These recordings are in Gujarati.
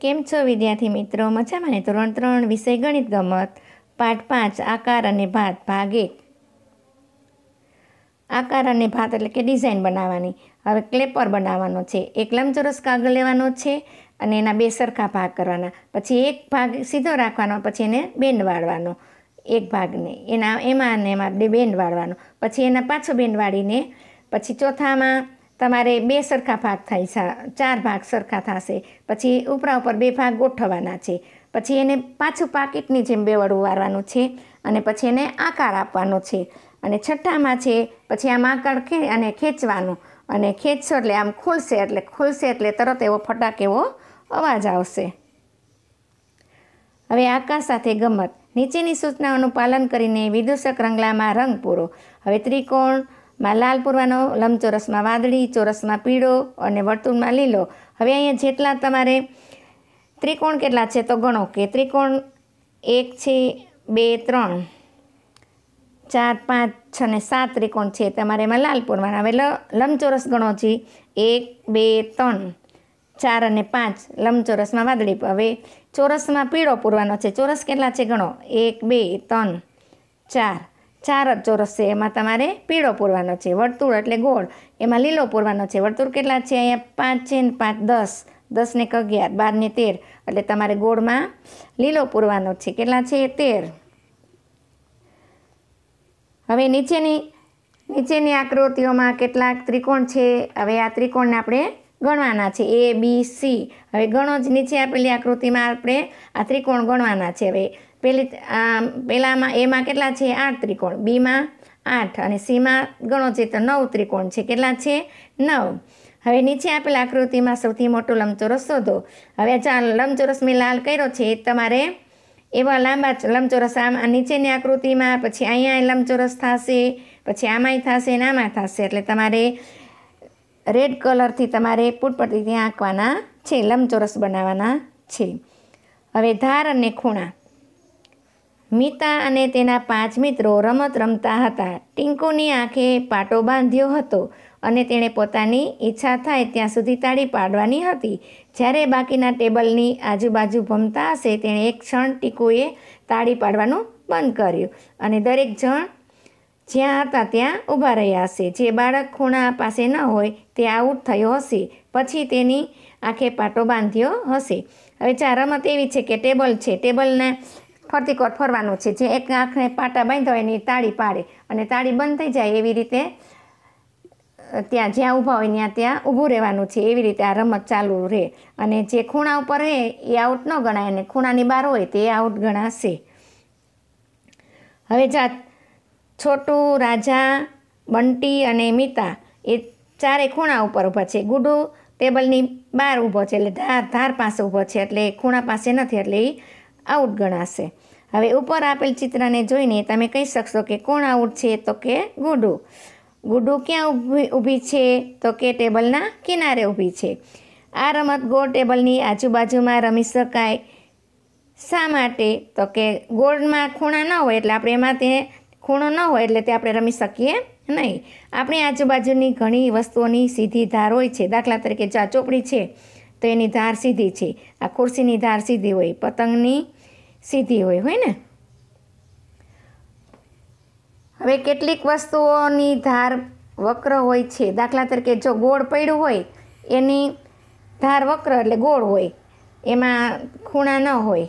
કેમ છો વિદ્યાર્થી મિત્રો મજામાં ને ધોરણ ત્રણ વિષય ગણિત ગમત પાઠ પાંચ આકાર અને ભાત ભાગ એક આકાર અને ભાત એટલે કે ડિઝાઇન બનાવવાની હવે ક્લેપર બનાવવાનો છે એક લંબચોરસ કાગળ લેવાનો છે અને એના બે સરખા ભાગ કરવાના પછી એક ભાગ સીધો રાખવાનો પછી એને બેન્ડ વાળવાનો એક ભાગને એના એમાં અને એમાં બે બેન્ડ વાળવાનો પછી એના પાછો બેન્ડ વાળીને પછી ચોથામાં તમારે બે સરખા ભાગ થાય છે ચાર ભાગ સરખા થશે પછી ઉપરા ઉપર બે ભાગ ગોઠવવાના છે પછી એને પાછું પાકીટની જેમ બેવડું વારવાનું છે અને પછી એને આકાર આપવાનો છે અને છઠ્ઠામાં છે પછી આમ આકાર ખે અને ખેંચવાનું અને ખેંચશો એટલે આમ ખુલશે એટલે ખોલશે એટલે તરત એવો ફટાકેવો અવાજ આવશે હવે આકાર સાથે ગમત નીચેની સૂચનાઓનું પાલન કરીને વિદૂષક રંગલામાં રંગ પૂરો હવે ત્રિકોણ માં લાલ પૂરવાનો લંબચોરસમાં વાદળી ચોરસમાં પીળો અને વર્તુળમાં લીલો હવે અહીંયા જેટલા તમારે ત્રિકોણ કેટલા છે તો ગણો કે ત્રિકોણ એક છે બે ત્રણ ચાર પાંચ છ ને સાત ત્રિકોણ છે તમારે એમાં લાલ પૂરવાના હવે લંબચોરસ ગણો છે એક બે ત્રણ ચાર અને પાંચ લંબચોરસમાં વાદળી હવે ચોરસમાં પીળો પૂરવાનો છે ચોરસ કેટલા છે ગણો એક બે ત્રણ ચાર ચાર ચોરસ છે એમાં તમારે પીળો પૂરવાનો છે વર્તુળ એટલે ગોળ એમાં લીલો પૂરવાનો છે વર્તુળ કેટલા છે અહીંયા પાંચ છે ને પાંચ દસ દસને અગિયાર બારને તેર એટલે તમારે ગોળમાં લીલો પૂરવાનો છે કેટલા છે તેર હવે નીચેની નીચેની આકૃતિઓમાં કેટલાક ત્રિકોણ છે હવે આ ત્રિકોણને આપણે ગણવાના છે એ બી સી હવે ગણો જ નીચે આપેલી આકૃતિમાં આપણે આ ત્રિકોણ ગણવાના છે હવે પેલી પહેલાંમાં એમાં કેટલા છે આઠ ત્રિકોણ બીમાં આઠ અને સીમાં ગણો છે તો નવ ત્રિકોણ છે કેટલા છે નવ હવે નીચે આપેલા આકૃતિમાં સૌથી મોટો લંબચોરસ શોધો હવે આ લંબચોરસ મેં લાલ કર્યો છે તમારે એવા લાંબા લંબચોરસ આમ નીચેની આકૃતિમાં પછી અહીંયા લંબચોરસ થશે પછી આમાંય થશે ને આમાં થશે એટલે તમારે રેડ કલરથી તમારે પુટપટ્ટી ત્યાં આંકવાના છે લંબચોરસ બનાવવાના છે હવે ધાર અને ખૂણા મિતા અને તેના પાંચ મિત્રો રમત રમતા હતા ટીંકુની આંખે પાટો બાંધ્યો હતો અને તેણે પોતાની ઈચ્છા થાય ત્યાં સુધી તાળી પાડવાની હતી જ્યારે બાકીના ટેબલની આજુબાજુ ભમતા હશે તેણે એક ક્ષણ ટીકુએ તાળી પાડવાનું બંધ કર્યું અને દરેક જણ જ્યાં હતા ત્યાં ઊભા રહ્યા હશે જે બાળક ખૂણા પાસે ન હોય તે આઉટ થયો હશે પછી તેની આંખે પાટો બાંધ્યો હશે હવે ચા રમત એવી છે કે ટેબલ છે ટેબલના ફરતી કોર ફરવાનું છે જે એક આંખને પાટા હોય એની તાળી પાડે અને તાળી બંધ થઈ જાય એવી રીતે ત્યાં જ્યાં ઊભા હોય ત્યાં ત્યાં ઊભું રહેવાનું છે એવી રીતે આ રમત ચાલુ રહે અને જે ખૂણા ઉપર રહે એ આઉટ ન ગણાય અને ખૂણાની બહાર હોય તે આઉટ ગણાશે હવે જા છોટું રાજા બંટી અને મિતા એ ચારે ખૂણા ઉપર ઊભા છે ગુડુ ટેબલની બહાર ઊભો છે એટલે ધાર ધાર પાસે ઊભો છે એટલે ખૂણા પાસે નથી એટલે એ આઉટ ગણાશે હવે ઉપર આપેલ ચિત્રને જોઈને તમે કહી શકશો કે કોણ આઉટ છે તો કે ગુડુ ગુડુ ક્યાં ઊભી ઊભી છે તો કે ટેબલના કિનારે ઊભી છે આ રમત ગોળ ટેબલની આજુબાજુમાં રમી શકાય શા માટે તો કે ગોળમાં ખૂણા ન હોય એટલે આપણે એમાં તે ખૂણો ન હોય એટલે તે આપણે રમી શકીએ નહીં આપણી આજુબાજુની ઘણી વસ્તુઓની સીધી ધાર હોય છે દાખલા તરીકે જો આ ચોપડી છે તો એની ધાર સીધી છે આ ખુરશીની ધાર સીધી હોય પતંગની સીધી હોય હોય ને હવે કેટલીક વસ્તુઓની ધાર વક્ર હોય છે દાખલા તરીકે જો ગોળ પડ્યું હોય એની ધાર વક્ર એટલે ગોળ હોય એમાં ખૂણા ન હોય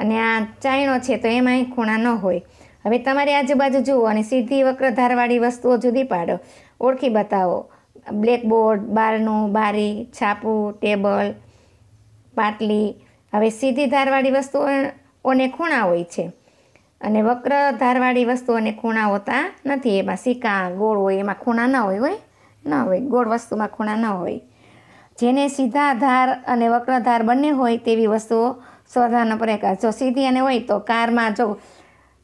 અને આ ચાયણો છે તો એમાંય ખૂણા ન હોય હવે તમારી આજુબાજુ જુઓ અને સીધી વક્ર ધારવાળી વસ્તુઓ જુદી પાડો ઓળખી બતાવો બ્લેકબોર્ડ બારનું બારી છાપું ટેબલ પાટલી હવે સીધી ધારવાળી વસ્તુઓ ઓને ખૂણા હોય છે અને વક્ર ધારવાળી વસ્તુઓને ખૂણા હોતા નથી એમાં સિક્કા ગોળ હોય એમાં ખૂણા ન હોય હોય ન હોય ગોળ વસ્તુમાં ખૂણા ન હોય જેને સીધા ધાર અને વક્ર ધાર બંને હોય તેવી વસ્તુઓ સ્વધાનો પ્રકાર જો સીધી અને હોય તો કારમાં જો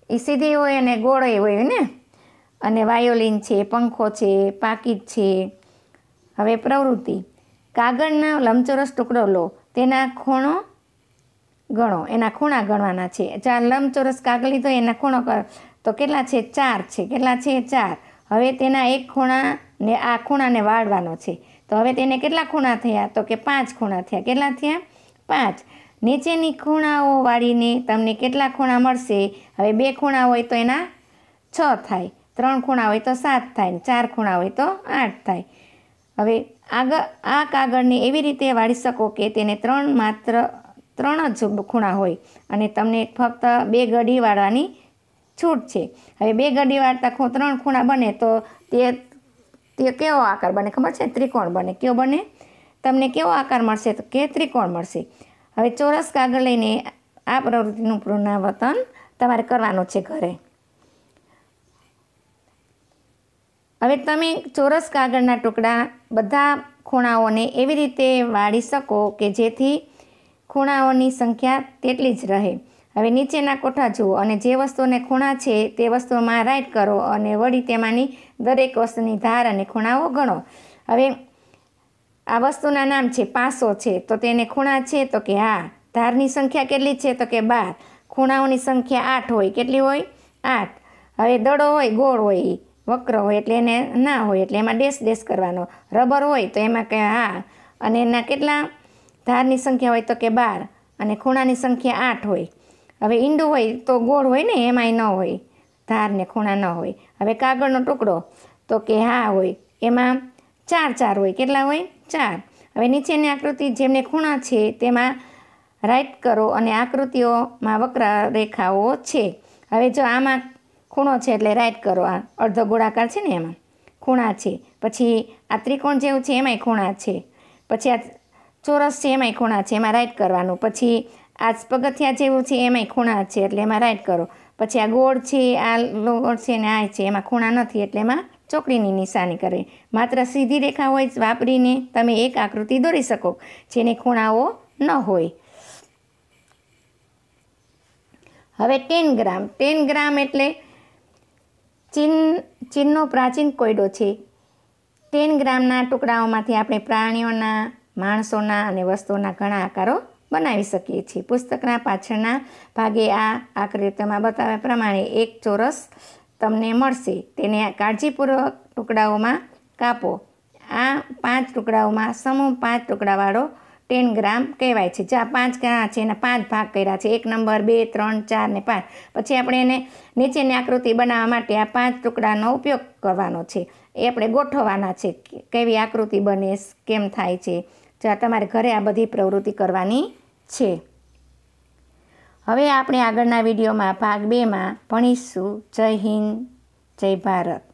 એ સીધી હોય અને ગોળ હોય ને અને વાયોલિન છે પંખો છે પાકીટ છે હવે પ્રવૃત્તિ કાગળના લંબચોરસ ટુકડો લો તેના ખૂણો ગણો એના ખૂણા ગણવાના છે ચાર લંબચોરસ કાગલી તો એના ખૂણો કર તો કેટલા છે ચાર છે કેટલા છે ચાર હવે તેના એક ખૂણાને આ ખૂણાને વાળવાનો છે તો હવે તેને કેટલા ખૂણા થયા તો કે પાંચ ખૂણા થયા કેટલા થયા પાંચ નીચેની ખૂણાઓ વાળીને તમને કેટલા ખૂણા મળશે હવે બે ખૂણા હોય તો એના છ થાય ત્રણ ખૂણા હોય તો સાત થાય ચાર ખૂણા હોય તો આઠ થાય હવે આગળ આ કાગળને એવી રીતે વાળી શકો કે તેને ત્રણ માત્ર ત્રણ જ ખૂણા હોય અને તમને ફક્ત બે ઘડી વાળવાની છૂટ છે હવે બે ઘડી વાળતા ત્રણ ખૂણા બને તો તે તે કેવો આકાર બને ખબર છે ત્રિકોણ બને કેવો બને તમને કેવો આકાર મળશે તો કે ત્રિકોણ મળશે હવે ચોરસ કાગળ લઈને આ પ્રવૃત્તિનું પુનરાવર્તન તમારે કરવાનું છે ઘરે હવે તમે ચોરસ કાગળના ટુકડા બધા ખૂણાઓને એવી રીતે વાળી શકો કે જેથી ખૂણાઓની સંખ્યા તેટલી જ રહે હવે નીચેના કોઠા જુઓ અને જે વસ્તુને ખૂણા છે તે વસ્તુમાં રાઈટ કરો અને વળી તેમાંની દરેક વસ્તુની ધાર અને ખૂણાઓ ગણો હવે આ વસ્તુના નામ છે પાસો છે તો તેને ખૂણા છે તો કે હા ધારની સંખ્યા કેટલી છે તો કે બાર ખૂણાઓની સંખ્યા આઠ હોય કેટલી હોય આઠ હવે દડો હોય ગોળ હોય વક્ર હોય એટલે એને ના હોય એટલે એમાં ડેસ ડેસ કરવાનો રબર હોય તો એમાં કે હા અને એના કેટલા ધારની સંખ્યા હોય તો કે બાર અને ખૂણાની સંખ્યા આઠ હોય હવે ઈંડું હોય તો ગોળ હોય ને એમાંય ન હોય ધારને ખૂણા ન હોય હવે કાગળનો ટુકડો તો કે હા હોય એમાં ચાર ચાર હોય કેટલા હોય ચાર હવે નીચેની આકૃતિ જેમને ખૂણા છે તેમાં રાઈટ કરો અને આકૃતિઓમાં વક્ર રેખાઓ છે હવે જો આમાં ખૂણો છે એટલે રાઈટ કરો આ અડધો ગોળાકાર છે ને એમાં ખૂણા છે પછી આ ત્રિકોણ જેવું છે એમાંય ખૂણા છે પછી આ ચોરસ છે એમાંય ખૂણા છે એમાં રાઈટ કરવાનું પછી આ પગથિયા જેવું છે એમાંય ખૂણા છે એટલે એમાં રાઈટ કરો પછી આ ગોળ છે આ ગોળ છે ને આ છે એમાં ખૂણા નથી એટલે એમાં ચોકડીની નિશાની કરવી માત્ર સીધી રેખા હોય વાપરીને તમે એક આકૃતિ દોરી શકો જેને ખૂણાઓ ન હોય હવે ટેન ગ્રામ ટેન ગ્રામ એટલે ચીન ચીનનો પ્રાચીન કોયડો છે ટેન ગ્રામના ટુકડાઓમાંથી આપણે પ્રાણીઓના માણસોના અને વસ્તુઓના ઘણા આકારો બનાવી શકીએ છીએ પુસ્તકના પાછળના ભાગે આ આકૃતિમાં બતાવ્યા પ્રમાણે એક ચોરસ તમને મળશે તેને કાળજીપૂર્વક ટુકડાઓમાં કાપો આ પાંચ ટુકડાઓમાં સમૂહ પાંચ ટુકડાવાળો ટેન ગ્રામ કહેવાય છે જ્યાં પાંચ ગ્રામ છે એના પાંચ ભાગ કર્યા છે એક નંબર બે ત્રણ ચાર ને પાંચ પછી આપણે એને નીચેની આકૃતિ બનાવવા માટે આ પાંચ ટુકડાનો ઉપયોગ કરવાનો છે એ આપણે ગોઠવવાના છે કેવી આકૃતિ બને કેમ થાય છે જ્યાં તમારે ઘરે આ બધી પ્રવૃત્તિ કરવાની છે હવે આપણે આગળના વિડીયોમાં ભાગ બેમાં ભણીશું જય હિન્દ જય ભારત